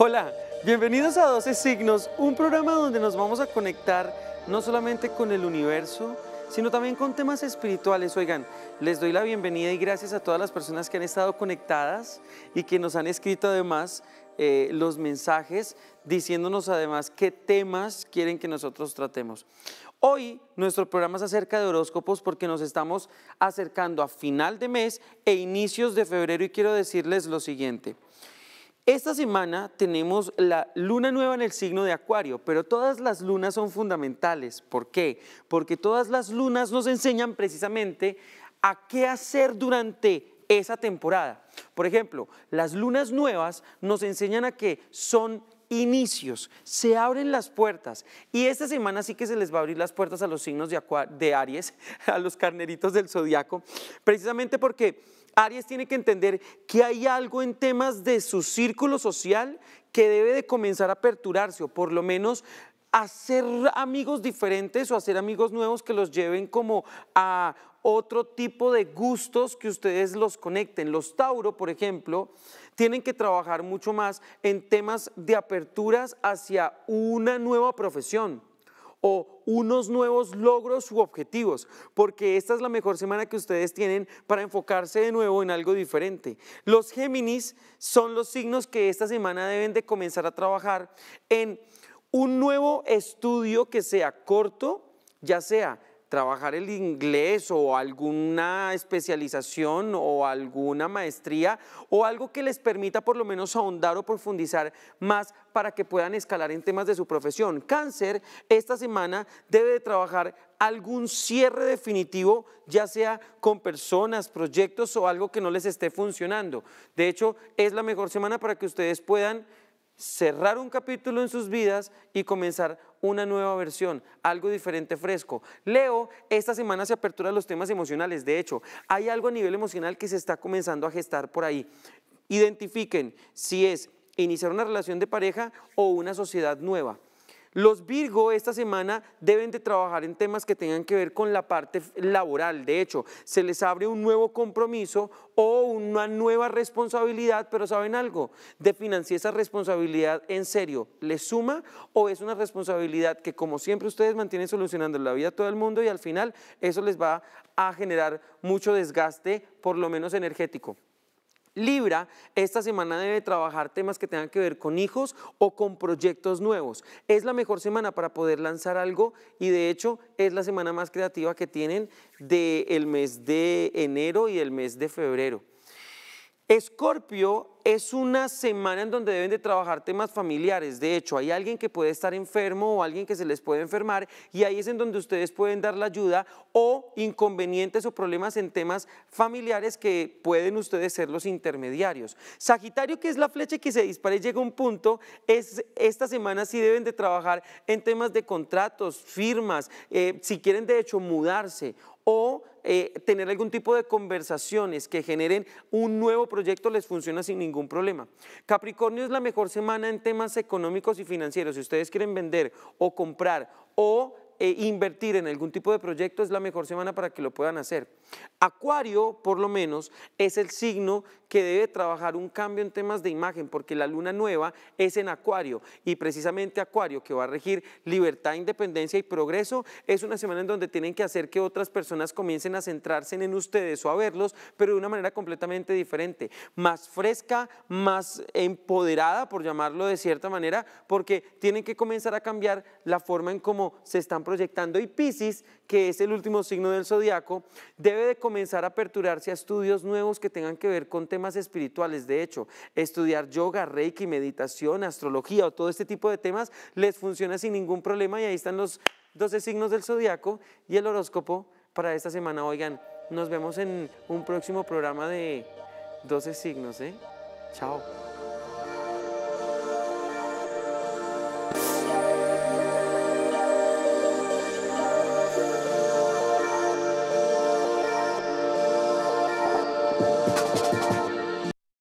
Hola, bienvenidos a 12 Signos, un programa donde nos vamos a conectar no solamente con el universo, sino también con temas espirituales. Oigan, les doy la bienvenida y gracias a todas las personas que han estado conectadas y que nos han escrito además eh, los mensajes diciéndonos además qué temas quieren que nosotros tratemos. Hoy nuestro programa es acerca de horóscopos porque nos estamos acercando a final de mes e inicios de febrero y quiero decirles lo siguiente. Esta semana tenemos la luna nueva en el signo de Acuario, pero todas las lunas son fundamentales. ¿Por qué? Porque todas las lunas nos enseñan precisamente a qué hacer durante esa temporada. Por ejemplo, las lunas nuevas nos enseñan a que son inicios, se abren las puertas. Y esta semana sí que se les va a abrir las puertas a los signos de, Aries, a los carneritos del zodiaco, precisamente porque Aries tiene que entender que hay algo en temas de su círculo social que debe de comenzar a aperturarse o por lo menos hacer amigos diferentes o hacer amigos nuevos que los lleven como a otro tipo de gustos que ustedes los conecten. Los Tauro, por ejemplo, tienen que trabajar mucho más en temas de aperturas hacia una nueva profesión o unos nuevos logros u objetivos, porque esta es la mejor semana que ustedes tienen para enfocarse de nuevo en algo diferente. Los Géminis son los signos que esta semana deben de comenzar a trabajar en un nuevo estudio que sea corto, ya sea trabajar el inglés o alguna especialización o alguna maestría o algo que les permita por lo menos ahondar o profundizar más para que puedan escalar en temas de su profesión. Cáncer esta semana debe de trabajar algún cierre definitivo, ya sea con personas, proyectos o algo que no les esté funcionando. De hecho, es la mejor semana para que ustedes puedan cerrar un capítulo en sus vidas y comenzar una nueva versión, algo diferente, fresco. Leo, esta semana se apertura los temas emocionales. De hecho, hay algo a nivel emocional que se está comenzando a gestar por ahí. Identifiquen si es iniciar una relación de pareja o una sociedad nueva. Los Virgo esta semana deben de trabajar en temas que tengan que ver con la parte laboral. De hecho, se les abre un nuevo compromiso o una nueva responsabilidad, pero ¿saben algo? ¿De financiar esa responsabilidad en serio les suma o es una responsabilidad que como siempre ustedes mantienen solucionando la vida a todo el mundo y al final eso les va a generar mucho desgaste, por lo menos energético. Libra esta semana debe trabajar temas que tengan que ver con hijos o con proyectos nuevos. Es la mejor semana para poder lanzar algo y de hecho es la semana más creativa que tienen del mes de enero y el mes de febrero. Escorpio es una semana en donde deben de trabajar temas familiares. De hecho, hay alguien que puede estar enfermo o alguien que se les puede enfermar y ahí es en donde ustedes pueden dar la ayuda o inconvenientes o problemas en temas familiares que pueden ustedes ser los intermediarios. Sagitario, que es la flecha que se dispara y llega a un punto, es, esta semana sí deben de trabajar en temas de contratos, firmas, eh, si quieren de hecho mudarse o eh, tener algún tipo de conversaciones que generen un nuevo proyecto les funciona sin ningún problema. Capricornio es la mejor semana en temas económicos y financieros. Si ustedes quieren vender o comprar o e invertir en algún tipo de proyecto, es la mejor semana para que lo puedan hacer. Acuario, por lo menos, es el signo que debe trabajar un cambio en temas de imagen, porque la luna nueva es en Acuario y precisamente Acuario, que va a regir libertad, independencia y progreso, es una semana en donde tienen que hacer que otras personas comiencen a centrarse en ustedes o a verlos, pero de una manera completamente diferente, más fresca, más empoderada, por llamarlo de cierta manera, porque tienen que comenzar a cambiar la forma en cómo se están proyectando y Pisces, que es el último signo del zodiaco, debe de comenzar a aperturarse a estudios nuevos que tengan que ver con temas espirituales. De hecho, estudiar yoga, reiki, meditación, astrología o todo este tipo de temas les funciona sin ningún problema y ahí están los 12 signos del zodiaco y el horóscopo para esta semana. Oigan, nos vemos en un próximo programa de 12 signos, ¿eh? Chao.